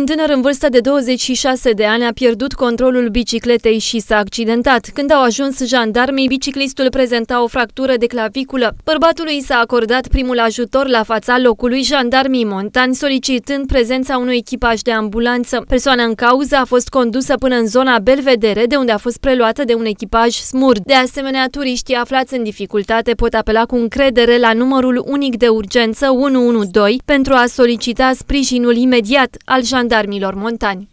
Un tânăr în vârstă de 26 de ani a pierdut controlul bicicletei și s-a accidentat. Când au ajuns jandarmii, biciclistul prezenta o fractură de claviculă. Bărbatului s-a acordat primul ajutor la fața locului jandarmii montani, solicitând prezența unui echipaj de ambulanță. Persoana în cauză a fost condusă până în zona Belvedere, de unde a fost preluată de un echipaj smurd. De asemenea, turiștii aflați în dificultate pot apela cu încredere la numărul unic de urgență 112 pentru a solicita sprijinul imediat al jandarmii jandarmilor montani.